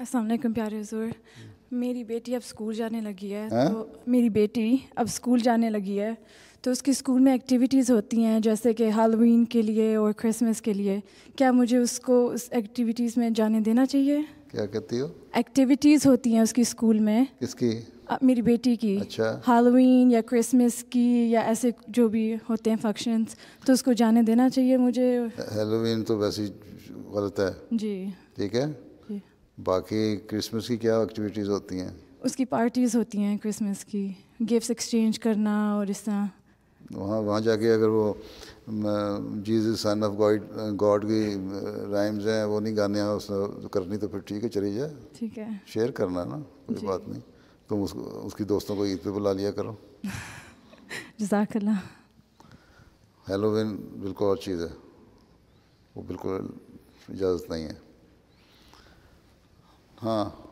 असलम प्यारे हजूर मेरी बेटी अब स्कूल जाने लगी है आ? हाँ? तो मेरी बेटी अब स्कूल जाने लगी है तो उसकी स्कूल में एक्टिविटीज़ होती हैं जैसे कि हालोवीन के लिए और क्रिसमस के लिए क्या मुझे उसको उस एक्टिविटीज़ में जाने देना चाहिए क्या कहती हो एक्टिविटीज़ होती हैं उसकी स्कूल में किसकी मेरी बेटी की अच्छा हालोवीन या क्रिसमस की या ऐसे जो भी होते हैं फंक्शंस तो उसको जाने देना चाहिए मुझे हेलोवीन तो वैसे गलत है जी ठीक है बाकी क्रिसमस की क्या एक्टिविटीज़ होती हैं उसकी पार्टीज़ होती हैं क्रिसमस की गिफ्ट्स एक्सचेंज करना और इस तरह वहाँ वहाँ जाके अगर वो Jesus son of God God की राइम्स हैं वो नहीं गाने हैं उसने तो करनी तो फिर ठीक है चली जाए ठीक है शेयर करना ना कोई बात नहीं तुम उस, उसकी दोस्तों को ईद पे बुला लिया करो जजाकला हेलोविन बिल्कुल और चीज़ है वो बिल्कुल इजाज़त नहीं है हाँ